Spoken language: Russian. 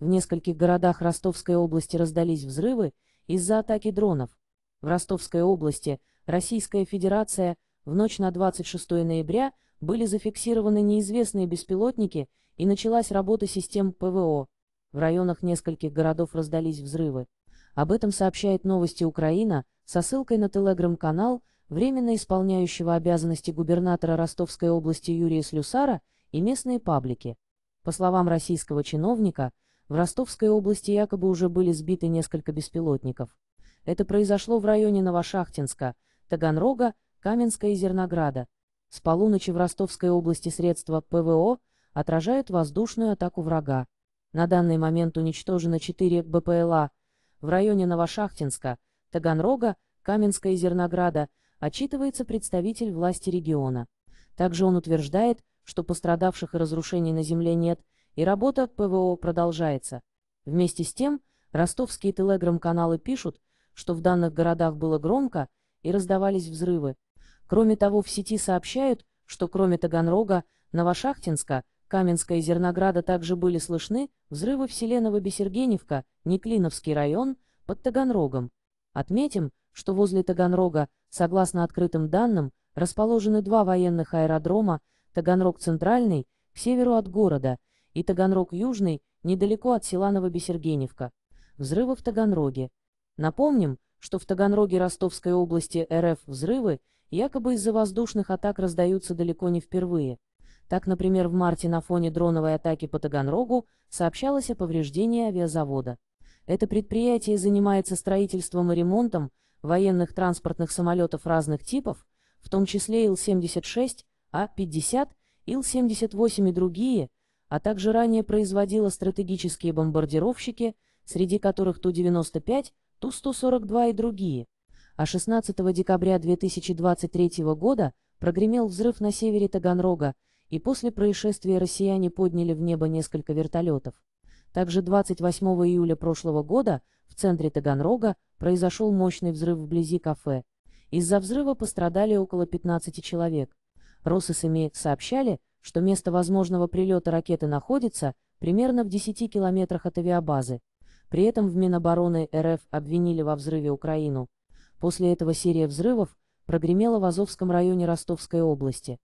В нескольких городах Ростовской области раздались взрывы из-за атаки дронов. В Ростовской области Российская Федерация в ночь на 26 ноября были зафиксированы неизвестные беспилотники и началась работа систем ПВО. В районах нескольких городов раздались взрывы. Об этом сообщает новости Украина со ссылкой на телеграм-канал временно исполняющего обязанности губернатора Ростовской области Юрия Слюсара и местные паблики. По словам российского чиновника, в Ростовской области якобы уже были сбиты несколько беспилотников. Это произошло в районе Новошахтинска, Таганрога, Каменска и Зернограда. С полуночи в Ростовской области средства ПВО отражают воздушную атаку врага. На данный момент уничтожено 4 БПЛА. В районе Новошахтинска, Таганрога, Каменска и Зернограда отчитывается представитель власти региона. Также он утверждает, что пострадавших и разрушений на земле нет, и работа ПВО продолжается. Вместе с тем, ростовские телеграм-каналы пишут, что в данных городах было громко и раздавались взрывы. Кроме того, в сети сообщают, что кроме Таганрога, Новошахтинска, Каменска и Зернограда также были слышны взрывы в селе Новобесергеневка, Неклиновский район, под Таганрогом. Отметим, что возле Таганрога, согласно открытым данным, расположены два военных аэродрома, Таганрог-Центральный, к северу от города, и Таганрог-Южный, недалеко от села Новобесергеневка. Взрывы в Таганроге. Напомним, что в Таганроге Ростовской области РФ взрывы якобы из-за воздушных атак раздаются далеко не впервые. Так, например, в марте на фоне дроновой атаки по Таганрогу сообщалось о повреждении авиазавода. Это предприятие занимается строительством и ремонтом военных транспортных самолетов разных типов, в том числе Ил-76, А-50, Ил-78 и другие – а также ранее производила стратегические бомбардировщики, среди которых Ту-95, Ту-142 и другие. А 16 декабря 2023 года прогремел взрыв на севере Таганрога, и после происшествия россияне подняли в небо несколько вертолетов. Также 28 июля прошлого года в центре Таганрога произошел мощный взрыв вблизи кафе. Из-за взрыва пострадали около 15 человек. Росисами сообщали, что место возможного прилета ракеты находится примерно в 10 километрах от авиабазы. При этом в Минобороны РФ обвинили во взрыве Украину. После этого серия взрывов прогремела в Азовском районе Ростовской области.